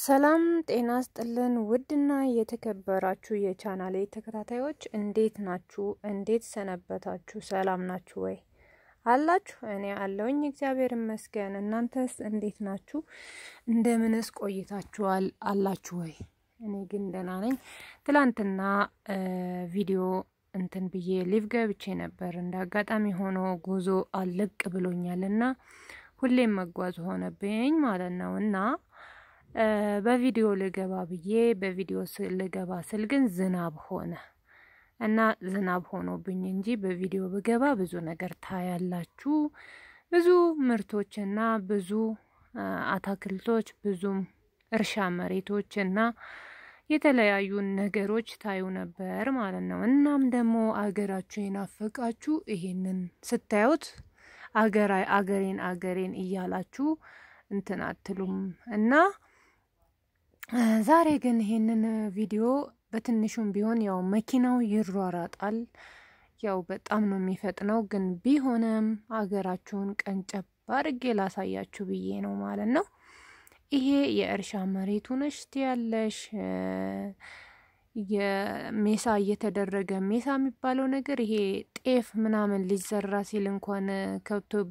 ሰላም ጤና ስጥልን። ውድና የተከበራችሁ የቻናሌ ተከታታዮች እንዴት ናችሁ? እንዴት ሰነበታችሁ? ሰላም ናችሁ ወይ አላችሁ? እኔ አለውኝ እግዚአብሔር ይመስገን። እናንተስ እንዴት ናችሁ? እንደምንስ ቆይታችኋል? አላችሁ ወይ? እኔ ግን ደህና ነኝ። ትላንትና ቪዲዮ እንትን ብዬ ሊቭ ገብቼ ነበር። እንደ አጋጣሚ ሆኖ ጉዞ አልቅ ብሎኛል እና ሁሌም መጓዝ ሆነብኝ ማለት ነው እና በቪዲዮ ልገባ ብዬ በቪዲዮ ልገባ ስል ግን ዝናብ ሆነ እና ዝናብ ሆኖብኝ እንጂ በቪዲዮ ብገባ ብዙ ነገር ታያላችሁ። ብዙ ምርቶችና ብዙ አታክልቶች፣ ብዙም እርሻ መሬቶች እና የተለያዩ ነገሮች ታዩ ነበር ማለት ነው። እናም ደግሞ አገራችሁ የናፈቃችሁ ይሄንን ስታዩት አገራይ አገሬን አገሬን እያላችሁ እንትን አትሉም እና ዛሬ ግን ይሄንን ቪዲዮ በትንሹም ቢሆን ያው መኪናው ይሯራጣል። ያው በጣም ነው የሚፈጥነው። ግን ቢሆንም አገራችሁን ቀንጨብ አድርጌ ላሳያችሁ ብዬ ነው ማለት ነው። ይሄ የእርሻ መሬቱ ነሽ ትያለሽ። የሜሳ እየተደረገ ሜሳ የሚባለው ነገር ይሄ ጤፍ ምናምን ሊዘራ ሲል እንኳን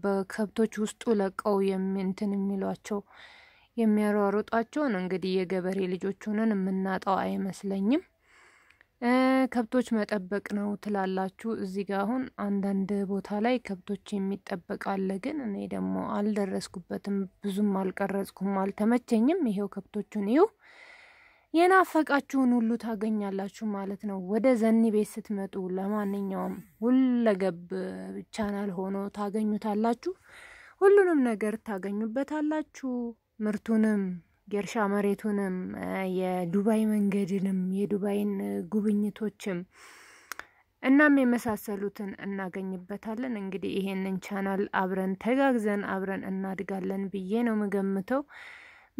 በከብቶች ውስጡ ለቀው እንትን የሚሏቸው የሚያሯሩጧቸውን እንግዲህ የገበሬ ልጆች ሆነን የምናጣው አይመስለኝም። ከብቶች መጠበቅ ነው ትላላችሁ። እዚህ ጋር አሁን አንዳንድ ቦታ ላይ ከብቶች የሚጠበቅ አለ፣ ግን እኔ ደግሞ አልደረስኩበትም፣ ብዙም አልቀረጽኩም፣ አልተመቸኝም። ይሄው ከብቶቹን ይሁ የናፈቃችሁን ሁሉ ታገኛላችሁ ማለት ነው። ወደ ዘኒ ቤት ስትመጡ ለማንኛውም ሁለገብ ቻናል ሆኖ ታገኙታላችሁ። ሁሉንም ነገር ታገኙበታላችሁ። ምርቱንም የእርሻ መሬቱንም የዱባይ መንገድንም የዱባይን ጉብኝቶችም እናም የመሳሰሉትን እናገኝበታለን። እንግዲህ ይሄንን ቻናል አብረን ተጋግዘን አብረን እናድጋለን ብዬ ነው የምገምተው።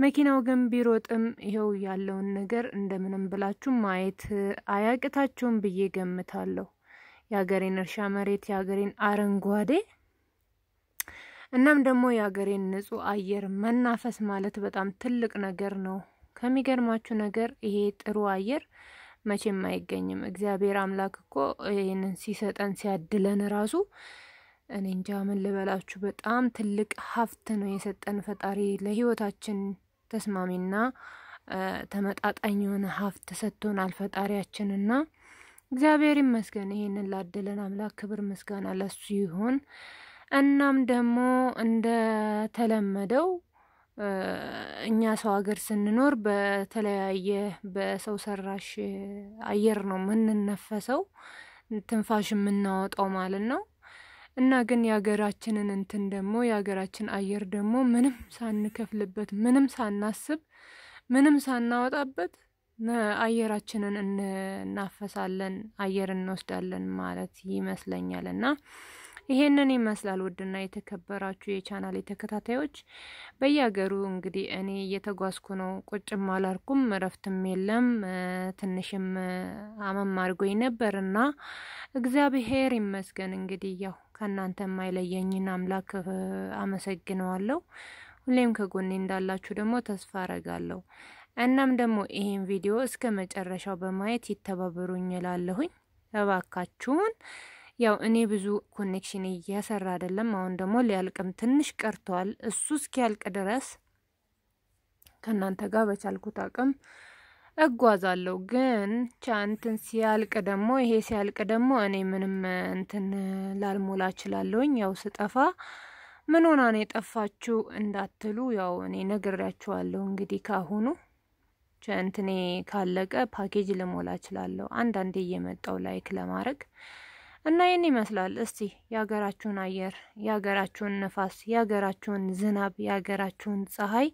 መኪናው ግን ቢሮጥም ይኸው ያለውን ነገር እንደምንም ብላችሁ ማየት አያቅታችሁም ብዬ ገምታለሁ። የሀገሬን እርሻ መሬት የሀገሬን አረንጓዴ እናም ደግሞ የሀገሬን ንጹህ አየር መናፈስ ማለት በጣም ትልቅ ነገር ነው። ከሚገርማችሁ ነገር ይሄ ጥሩ አየር መቼም አይገኝም። እግዚአብሔር አምላክ እኮ ይህንን ሲሰጠን ሲያድለን ራሱ እኔ እንጃ ምን ልበላችሁ፣ በጣም ትልቅ ሀብት ነው የሰጠን ፈጣሪ። ለህይወታችን ተስማሚና ተመጣጣኝ የሆነ ሀብት ሰጥቶናል ፈጣሪያችንና እግዚአብሔር ይመስገን። ይህንን ላደለን አምላክ ክብር ምስጋና ለሱ ይሁን። እናም ደግሞ እንደተለመደው እኛ ሰው ሀገር ስንኖር በተለያየ በሰው ሰራሽ አየር ነው የምንነፈሰው፣ ትንፋሽ የምናወጣው ማለት ነው። እና ግን የሀገራችንን እንትን ደግሞ የሀገራችን አየር ደግሞ ምንም ሳንከፍልበት ምንም ሳናስብ ምንም ሳናወጣበት አየራችንን እናፈሳለን፣ አየር እንወስዳለን ማለት ይመስለኛል እና ይሄንን ይመስላል። ውድና የተከበራችሁ የቻናል ተከታታዮች በየሀገሩ እንግዲህ እኔ እየተጓዝኩ ነው። ቁጭም አላልኩም፣ እረፍትም የለም። ትንሽም አመም አድርጎኝ ነበር እና እግዚአብሔር ይመስገን እንግዲህ ያው ከእናንተ የማይለየኝን አምላክ አመሰግነዋለሁ። ሁሌም ከጎኔ እንዳላችሁ ደግሞ ተስፋ አረጋለሁ። እናም ደግሞ ይሄን ቪዲዮ እስከ መጨረሻው በማየት ይተባበሩኝ እላለሁኝ እባካችሁን ያው እኔ ብዙ ኮኔክሽን እየሰራ አይደለም። አሁን ደግሞ ሊያልቅም ትንሽ ቀርቷል። እሱ እስኪያልቅ ድረስ ከእናንተ ጋር በቻልኩት አቅም እጓዛለሁ። ግን ቻንትን ሲያልቅ ደግሞ ይሄ ሲያልቅ ደግሞ እኔ ምንም እንትን ላልሞላ እችላለሁኝ። ያው ስጠፋ ምን ሆና ነው የጠፋችሁ እንዳትሉ፣ ያው እኔ ነግሬያችኋለሁ። እንግዲህ ካሁኑ ቻንትኔ ካለቀ ፓኬጅ ልሞላ እችላለሁ። አንዳንዴ እየመጣው ላይክ ለማድረግ እና ይህን ይመስላል። እስቲ የሀገራችሁን አየር፣ የሀገራችሁን ነፋስ፣ የሀገራችሁን ዝናብ፣ የሀገራችሁን ፀሐይ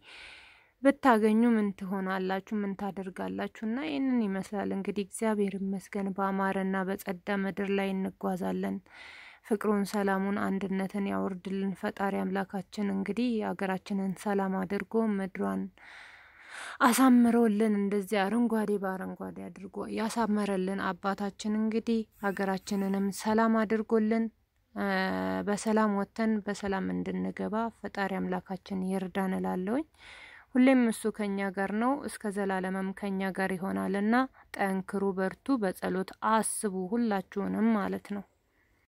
ብታገኙ ምን ትሆናላችሁ? ምን ታደርጋላችሁ? እና ይህንን ይመስላል እንግዲህ እግዚአብሔር ይመስገን በአማረና በጸዳ ምድር ላይ እንጓዛለን። ፍቅሩን፣ ሰላሙን፣ አንድነትን ያወርድልን ፈጣሪ አምላካችን። እንግዲህ የሀገራችንን ሰላም አድርጎ ምድሯን አሳምሮልን እንደዚህ አረንጓዴ በአረንጓዴ አድርጎ ያሳመረልን አባታችን እንግዲህ ሀገራችንንም ሰላም አድርጎልን በሰላም ወጥተን በሰላም እንድንገባ ፈጣሪ አምላካችን ይርዳን እላለሁኝ። ሁሌም እሱ ከኛ ጋር ነው፣ እስከ ዘላለምም ከኛ ጋር ይሆናልና ጠንክሩ፣ በርቱ። በጸሎት አስቡ ሁላችሁንም ማለት ነው።